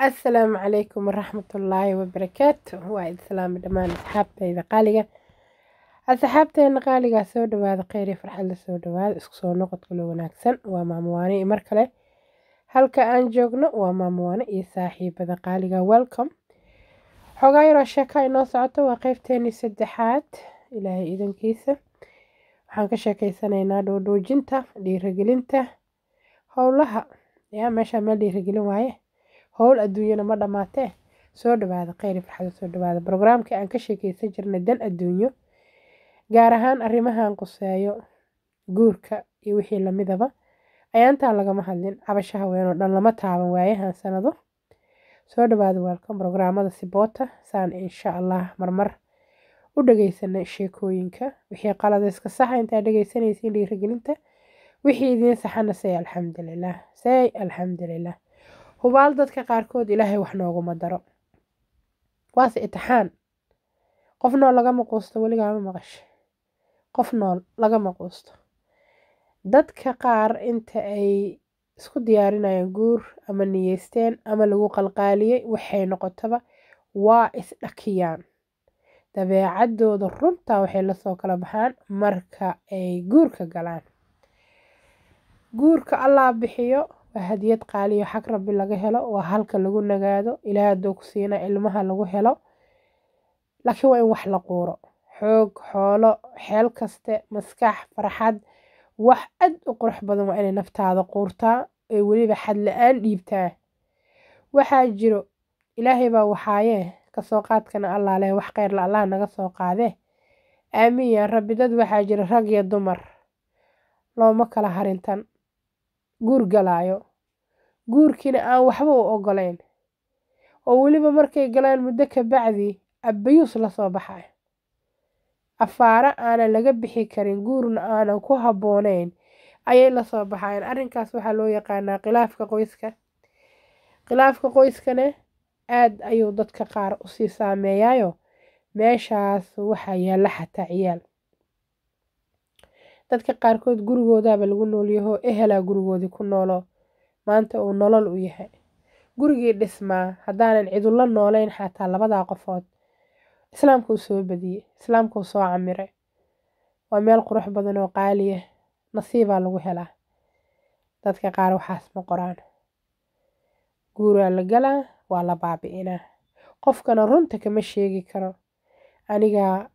asalaamu calaykum waraxmatullaahi wabarakaatu waa islaama dhammaan asxaabtayda qaaliga asxaabteena qaaligaa soo dhawaada kheyr farxad la soo dhawaada isku soo noqod kulo wanaagsan waa maamuwaane iyo mar kale halka aan joogno waa maamuwaane iyo saaxiibada qaaliga welcom xoogaa yaroo sheeka inoo socoto waa qeybteenii saddexaad ilaahay idankiisa waxaan ka sheekeysanaynaa dhoodhoojinta dhiirigelinta howlaha yaa meeshaa meel dhiirigelin waaye howl adduunyana ma dhammaatee soo dhawaada kheyri farxado soo dhawaada brograamkii aan ka sheekeysan jirnay dan adduunyo gaar ahaan arrimahan quseeyo guurka iyo wixii lamidaba ayaantaa lagama hadlin cabasha haweenoo dhan lama taaban waayahan sanado soo dhawaada waalkan brograamada siboota saana insha allah marmar u dhagaysana sheekooyinka wixii qaladayska saxa intaa dhageysanaysiin dhiirigelinta wixii idiin saxana say alxamdulilah say alxamdulilah hubaal dadka qaarkood ilaahay wax nooguma daro waase itixaan qof nool lagama quusto weligaama maqashe qof nool laga maquusto dadka qaar inta ay isku diyaarinayeen guur ama niyeysteen ama lagu qalqaaliyey waxay noqotaba waa isdhakiyaan dabeecadooda runtaa waxay lasoo kala baxaan marka ay guurka galaan guurka allaa bixiyo Waa hadiyad qaaliyo xag rabbi laga helo, waa halka lagu nagaado, ilaahay hadduu ku siina ilmaha lagu helo. laakiin waa in wax la quuro xoog xoolo xeel kaste maskax farxad wax aad u qurux badan waa inay naftaada quurtaa ee weliba xad la-aan dhiibtaa waxaa jiro ilaahay baa waxaayee kasoo qaadkana leh wax kheyrla allah naga soo qaade aamiin yaa rabbi dad waxaa jira rag iyo dumar looma kala harintan guur galaayo guurkiina aan waxba u ogoleyn oo weliba markay galaan muddo ka bacdii abayuus lasoo baxay afaaro aanan laga bixi karin guurna aanan ku habooneyn ayay lasoo baxaayeen arrinkaas waxaa loo yaqaanaa khilaafka qoyska khilaafka qoyskana aada ayuu dadka qaar usii saameeyaayo meeshaas waxaa yaalla xataa ciyaal Dadka qaarkood gurigoodaaba lagu noolyahay oo ehelaa gurigoodii ku noolaa. Maanta uu nolol u yahay. Gurigii dhismaa haddaanan cidulla nooleyn xataa labadaa qofood. islaamka Islaamku soo badiyey. Islaamku soo camiray. Waa meel qurux badan oo qaaliya ah. Nasiibaa lagu helaa. Dadka qaar waxaas ma qoraan. Guuraa la galaa, waa la baabi'inaa. Qofkana runta kama sheegi karo. Anigaa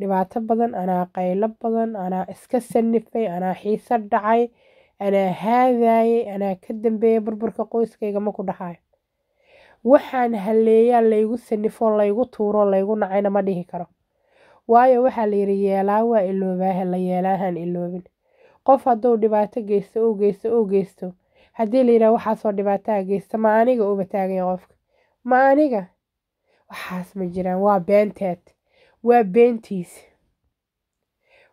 dhibaato badan anaa qaylo badan anaa iska sanifay anaa xiiso dhacay anaa haadaayay anaa ka dambeeya burburka qoyskayga ma ku dhahayo waxaan haleeyaa laygu sanifoo laygu tuuro laygu nacayna ma dhihi karo waayo waxaa layidhi yeelaa waa iloobaahe la yeelaahaan iloobin qof hadduu dhibaato geysto uu geysto uu geysto haddii la layidhaha waxaasoo dhibaataa ah, geysta ma aniga uba taaganya qofka ma aniga waxaas ma jiraan waa beenteed waa beentiis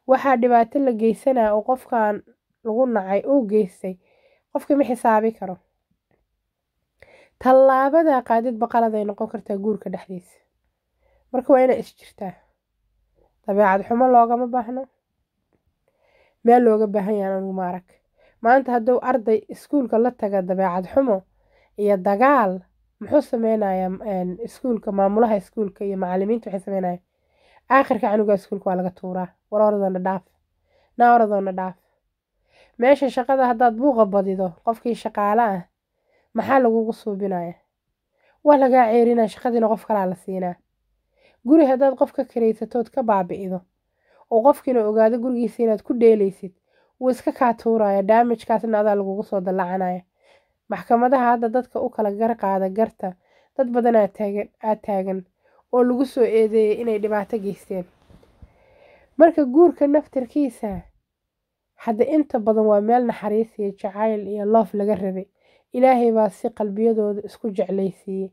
waxaa dhibaato la geysanaa oo qofkaan lagu nacay uu geystay qofkii ma xisaabi karo tallaabada qaadid baqalad ay noqon kartaa guurka dhexdiisa marka waa inaa isjirtaa dabeecad xumo loogama baahno meel looga baahan yahan anugu maarag maanta hadduu arday iskuulka la taga dabeecad xumo iyo dagaal muxuu sameynayaa iskuulka maamulaha iskuulka iyo macalimiinta waxay sameynayaan aakhirka canugaa iskuulka waa laga tuuraa war oradoona dhaaf naa oradoona dhaaf meesha shaqada haddaad buuqa badido qofkii shaqaale ah maxaa lagugu suubinaya waa lagaa ceerinaa shaqadiina qof kalaa la siinaa guri haddaad qof ka karaysatood ka baabi'ido oo qofkiina ogaado gurigiisa inaad ku dheelaysid wuu iska kaa tuuraya daamijkaasna adaa lagugu soo dallacanaya maxkamadaha hadda dadka u kala garqaada garta dad badan aad taagan oo lagu soo eedeeyay inay dhibaato geysteen marka guurka naftirkiisa hadda inta badan waa meel naxariis iyo jacayl iyo loof laga rabay ilaahay baa si qalbiyadooda isku jeclaysiiyey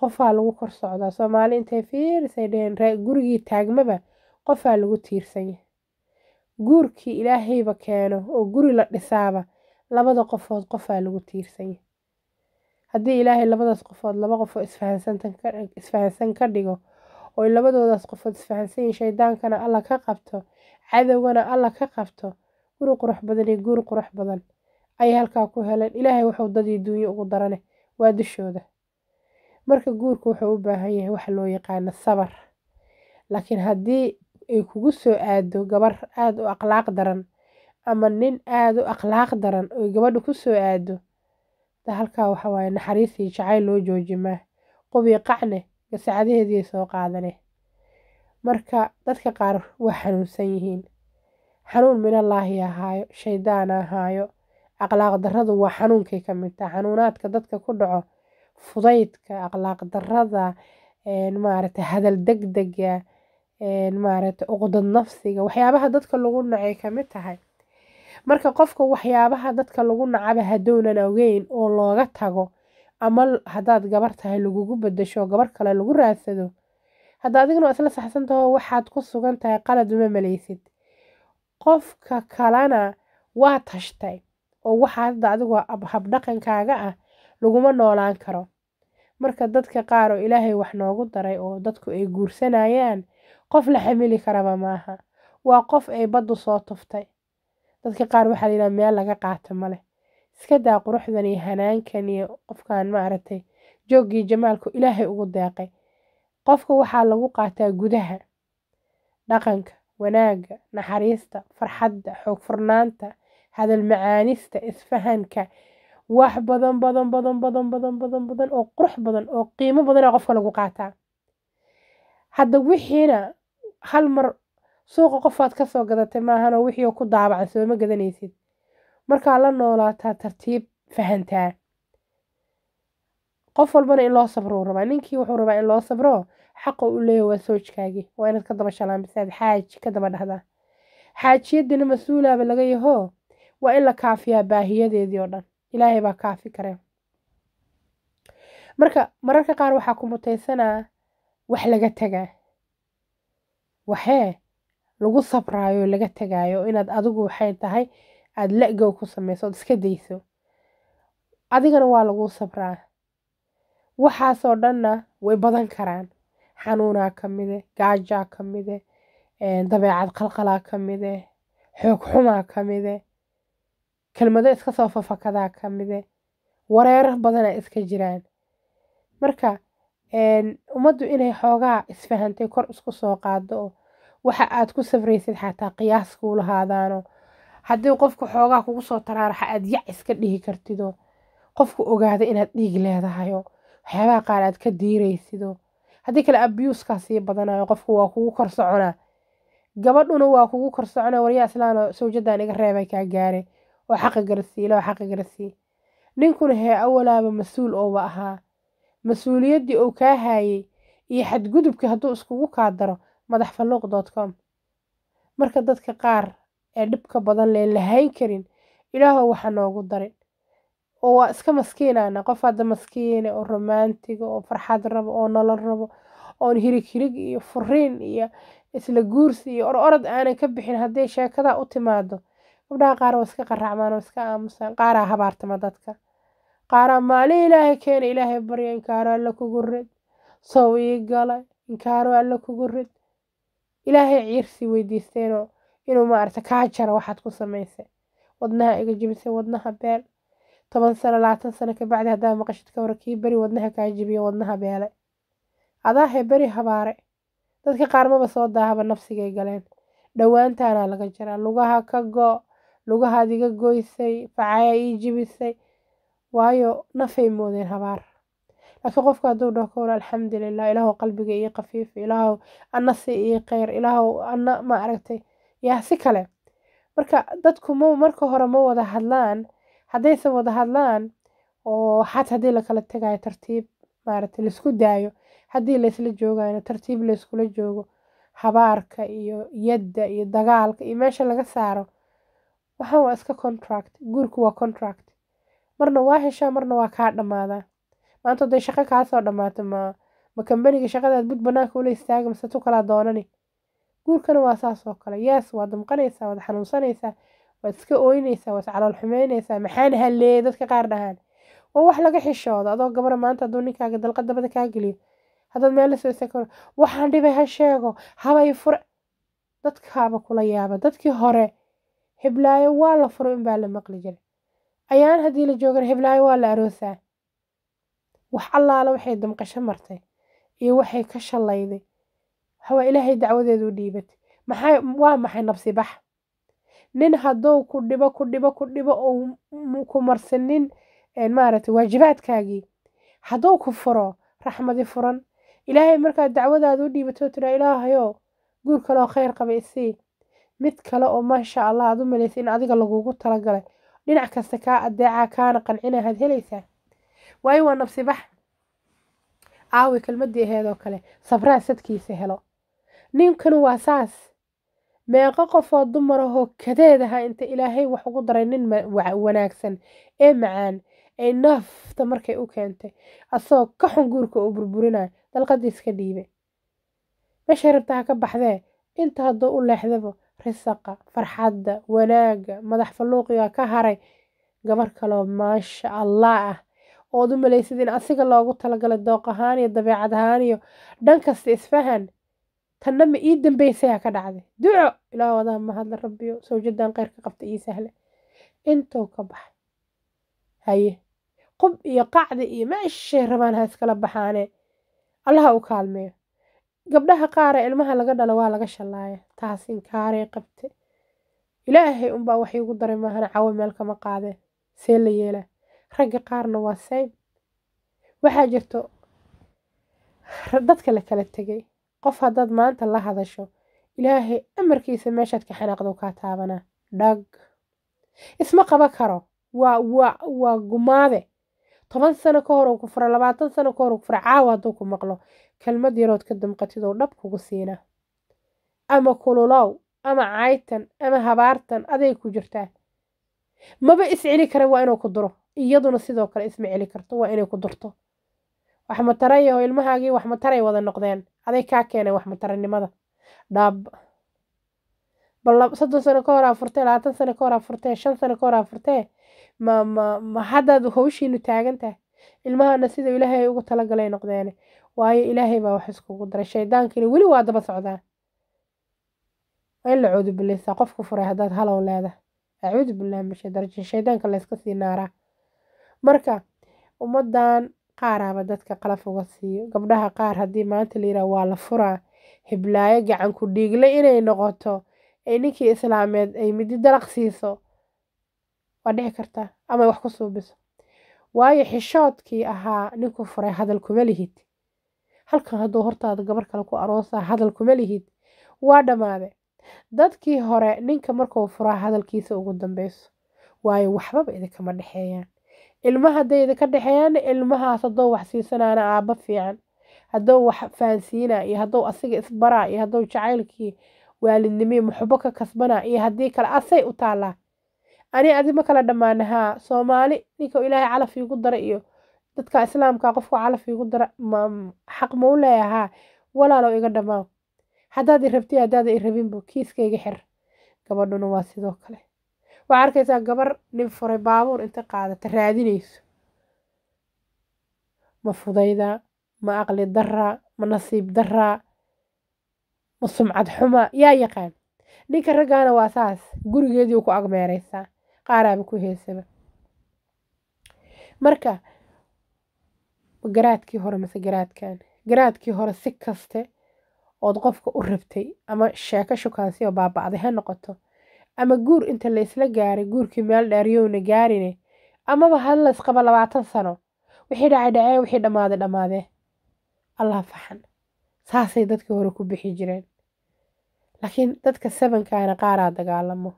qofaa lagu kor socdaa soomaali intay fiirisay dheheen gurigii taagmaba qofaa lagu tiirsanyah guurkii ilaahayba keeno oo guri la dhisaaba labada qofood qofaa lagu tiirsanyah Haddii Ilaahay labadaas qofood laba qof oo isfahansan ka dhigo oo labadoodaas qofood isfahansan yihiin shaydaankana alla ka qabto cadowgana alla ka qabto guri qurux badan iyo guur qurux badan ayay halkaa ku heleen ilaahay wuxuu dadii duunyo ugu darane waa dushooda marka guurka wuxuu u baahan yahay waxa loo yaqaano sabar laakiin haddii ay kugu soo aado gabar aada u akhlaaq daran ama nin aada u akhlaaq daran oy gabadha ku soo aado Hada halkan waxa waye naxariis iyo loo joojima. qubi qacne gasacadahedi soo qaadane. Marka dadka qaar waa xanuunsan yihiin. Xanuun minallaahi ahaayo, shaydaan ahaayo. Aqlaaq darradu waa xanuunkay ka mid tahay. Xanuunaadka dadka ku dhaco fudaydka, aqlaaq darrada, een hadal degdega, een maareyta uqdad nafsiga. Waxyaabaha dadka lagu nacay ka mid tahay marka qofka waxyaabaha dadka lagu nacaba hadownan ogeyn oo looga tago ama hadaad gabar tahay lagugu badasho gabar kale lagu raadsado hadda adiguna isla saxsantaho waxaad ku sugan tahay qalad uma malaysid qofka kalena waa tashtay oo waxaa hadda adigoo habdhaqankaaga ah laguma noolaan karo marka dadka qaar oo ilaahay wax noogu daray oo dadku ay guursanayaan qof la xamili karaba maaha waa qof ay baddu soo tuftay dadka qaar waxaa layidhaha meel laga qaato maleh iska daa quruxdan iyo hanaankan iyo qofkan maaragtay jooggii jamaalku ilaahay ugu deeqay qofka waxaa lagu qaataa gudaha dhaqanka wanaagga naxariista farxadda xoog furnaanta hadal macaanista isfahanka wax badan badan badan badan badan badan badan oo qurux badan oo qiimo badana qofka lagu qaataa hadda wixiina hal mar suuqa qofaad ka soo gadatay maahanoo wixii ku daabacan sooma gadanaysid markaa la noolaataa tartiib fahantaa qof walbana in loo sabro rabaa ninkii wuxuu rabaa in loo sabro xaqa u leeya waa soojkaagii waa inaad ka daba shalaambisaad xaaji ka daba dhahdaa xaajiyadina mas-uulaaba laga yahoo waa in la kaafiyaa baahiyadeedii oo dhan ilaahay baa kaafi kare marka mararka qaar waxaa ku mutaysanaa wax laga tagaa waxee lagu sabraayo laga tagaayo inaad adigu waxay tahay aad la-gow ku sameyso ood iska dayso adigana waa laguu sabraa waxaasoo dhanna way badan karaan xanuunaa ka mide eh, gaajaa ka mide eh, dabeecad qalqalaa ka mide eh, xoog xumaa ka mide kelmado iska soo fafakadaa ka mide wareero badana iska jiraan marka ummaddu inay xoogaa isfahantay kor isku soo qaado oo waxa aad ku safraysid xataa qiyaas kuu lahaadaano haddii qofka xoogaa kugu soo taraaraxa aad yac iska dhihi kartido qofku ogaada inaad dhiig leedahayo waxyaabaha qaar aad ka diiraysido haddii kale abiyuuskaa sii badanayo qofku waa kugu kor soconaa gabadhuna waa kugu kor soconaa waryaa islaano sawjadan iga reebay kaa gaare oo xaqa garsii ilaa xaqa garsii ninkuna hee awalaaba mas-uul ooba ahaa mas-uuliyaddii uu kaa haayey iyo xadgudubkii hadduu iskugu kaa daro madaxfaluuq.com marka dadka qaar ee dhibka badan leen la hayn karin ilaahow waxaa noogu darin oo waa iska maskiinana qof hadda maskiine oo romantiga oo farxad rabo oo nolol rabo oon hirig hirig iyo furiin iyo isla guursi iyo ororod aanan ka bixin hadday sheekada u timaado gabdhaha qaar waa iska qaraacmaan oo iska aamusaan qaaraa habaartama dadka qaaraa maalin ilaahay keena ilaahay barya inkaaro alla kugu rid sow ii galay inkaaro alla kugu rid ilaahay ciirsi weydiisteenoo inuu maaragta kaa jaro waxaad ku samaysay wadnaha iga jibisay wadnaha beel toban sano labaatan sano kabacdi haddaa maqashid ka hore kii beri wadnaha kaa jibiya wadnaha beele adaahe beri habaare dadka qaar maba soo daahaba nafsigay galeen dhowaantaanaa laga jaraa lugaha ka go' lugahaad iga goysay facaya ii jibisay waayo nafay moodeen habaar laakiin qofka hadduu dhaho kowra alxamdulilah ilaahw qalbiga iyo kafiif ilaahw ana si iyo kheyr ilaahw ana ma aragtay yaa si kale marka dadku m marka hore ma wada hadlaan haddaysan wada hadlaan oo xat haddii lakala tagayo tartiib maaragtay laisku daayo haddii laysla joogayno tartiib layskula joogo habaarka iyo yadda iyo dagaalka iyo meesha laga saaro waxaan waa iska contract guurku waa contract marna waa heshaa marna waa kaa dhammaadaa maanta haday shaqo kaasoo dhammaata ma ma kambaniga shaqadaad bud banaanka ula istaaga mise tu kalaa doonani guurkana waa saas oo kale yaas waad damqanaysaa waad xanuunsanaysaa waad iska ooynaysaa waad calool xumaynaysaa maxaan halleeyey dadka qaar dhahaan waa wax laga xishoodo adoo gabara maanta hadduu ninkaaga dalqa dabada kaa geliyo haddaad meel lasoo istaagkaro waxaan dhibay ha sheego habay fure dadkaaba kula yaaba dadkii hore heblaayo waa la furo inbaa la maqli jiray ayaan haddii la joogana heblaayo waa la aroosaa wax allaala waxay damqasho martay iyo waxay ka shallayday hawa ilaahay dacwadeedu dhiibatay maxaa waa maxay nabsibax nin haddou ku dhibo ku dhibo ku dhibo ou ku marsanin maaragtay waajibaadkaagii haddou ku furo raxmadi furan ilaahay markaad dacwadaada u dhiibatoo tiraa ilaahayow guur kale khayr qaba isii mid kale oo maasha allah aad u malaysay in adiga lagugu talagalay dhinac kasta kaa adeecaa kaana qancina helaysaa waayo waa nafsi bax caawi kelmadii oo kale sabraa sadkiisa helo ninkanu waa saas meeqo qofoo dumar ahoo kadeed aha inta ilaahay wax ugu daray nin wanaagsan ee macaan ay nafta markay u keentay asagoo ka xun guurka uu burburinayo dalqadiis ka dhiibe meeshay rabtaa ka baxdee inta hadduu u leexdaba risaqa farxadda wanaagga madax falluuqiga ka haray gabar kaloo maasha allah ah ood u malaysid in asiga loogu talagalay dooq ahaan iyo dabeecad ahaan iyo dhan kasta isfahan tanna ma ii dambeysaya ka dhacday duco ilaah wadaha mahadla rabbiyo sawjadan kheyrka qabta ii sahla intuu ka baxay haye qub iyo qacdi iyo meeshay rabaan ha iskala baxaane allaha u kaalmeeyo gabdhaha qaare ilmaha laga dhalo waa laga shallaaya taas inkaarey qabte ilaahay unbaa waxay ugu daray maahana cawo meel kama qaadeen see la yeelaa ragga qaarna waa sayb waxaa jirto dadka la kala tegay qof haddaad maanta la hadasho ilaahay amarkiisa meeshaad ka xanaaqdo kaa taabanaa dhag isma qaba karo waa waa waa gumaade toban sano ka hor uu ku fura labaatan sano ka hor uu ku fura caawa hadduu ku maqlo kelmad yarood ka damqatid oo dhab kugu siina ama kululow ama caytan ama habaartan aday ku jirtaa maba is celi kara waa inuu ku duro iyaduna sidoo kale isma celi karto waa inay ku durto waxmatarayaho ilmahaagii waxmataray wada noqdeen aday kaa keenay waxmataranimada dhaab soddon sano ka hor afurtee labaatan sano ka hor afurtee shan sano ka hor afurtee ma haddaad hawshiinu taagan ilmahana sida ilaahay ugu talagalay noqdeene waayo ilaahay baa wax iskugu daray shaydaankina weli waa daba socdaa waa in la cuudu bileysaa qof furay haddaad halow leedahay acuudu billahi min shaydaanka layska sii naaraa marka ummadan qaaraba dadka qalaf uga siiyo gabdhaha qaar hadii maanta layidhaha waa la furaa hiblaayo gacan ku dhiigle inay noqoto ee ninkii islaameed ay midi dalaq siiso waa dhici kartaa ama wax ku suubiso waayo xishoodkii ahaa ninku furay hadal kuma lihid halkan hadduu hortaada gabar kale ku aroosaa hadal kuma lihid waa dhammaade dadkii hore ninka markuu furaa hadalkiisa ugu dambeyso waayo waxbaba idinkama dhexeeyaan ilmaha dayda ka dhexeeyana ilmahaas haddou wax siisanaana aaba fiican haddou wax fahansiina iyo haddou asiga isbaraa iyo haddou jacaylkii waalidnimii muxubo ka kasbanaa iyo haddii kale asay u taallaa ani adi ma kala dhammaana soomaali ninka ilaahay calaf iigu dara iyo dadka islaamka qofka calaf iigu dara xaq ma u leeyahaa walaalow iga dhammaan haddaad i rabti haddaada i rabinbu kiiskayga xir gabadhuna waa sidoo kale waxaa arkaysaa gabar nin furay baabuur inta qaadata raadinayso ma fudayda ma aqli daraa ma nasiib daraa ma sumcad xumaa yaa yaqaan ninka raggaana waa saas gurigeedii ku agmeeraysaa qaaraaba ku heesaba marka garaadkii hore mase garaadkan garaadkii hore si kaste ood qofka u rabtay ama sheeko shukaansi oo baaba'day ha noqoto ama guur inta laysla gaaray guurkii meel dheer yowna gaarine amaba had laysqaba labaatan sano wixii dhacay dhacee wixii dhammaade dhammaadee allah faxan saasay dadkii hore ku bixi jireen laakiin dadka sabankaana qaaraa dagaalamo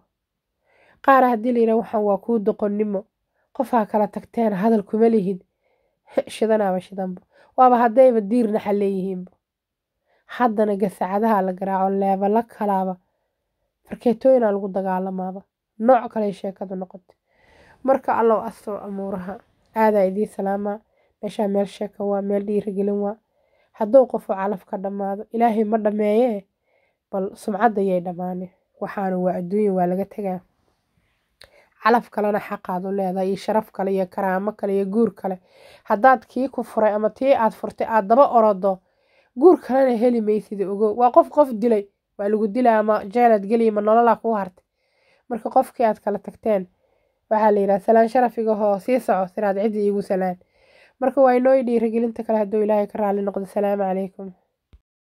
qaara haddii layidhaa waxaan waa kuu doqonnimo qofaa kala tagteen hadal kuma lihid shidanaaba shidanba waaba haddayba diirnaxa leeyihiinba haddana gasacadaha la garaaco leebalo kalaaba arketooyina lagu dagaalamaaba nooc kale sheekadu noqota marka allow astoo amuuraha aadaa idii salaamaa meeshaa meel sheeka waa meel dhiirigelin waa hadduu qofu calaf ka dhammaado ilaahay ma dhammeeyee bal sumcadda yay dhammaaneen waxaana waa adduunya waa laga tegaa calaf kalena xaqaad u leedahay iyo sharaf kale iyo karaamo kale iyo guur kale haddaad kii ku furay ama tii aad furtay aad daba orodo guur kalena heli maysid ogow waa qof qof dilay waa lagu dila ama jeelad geliya ma nololaa ah kuu hartay marka qofkii aad kala tagteen waxaa la yidhaha salaan sharafigahoo sii soco sinaad ciddii iigu salaan marka waa inoo idhiiragelinta kale hadduu ilaahay ka raali noqdo salaamu calaykum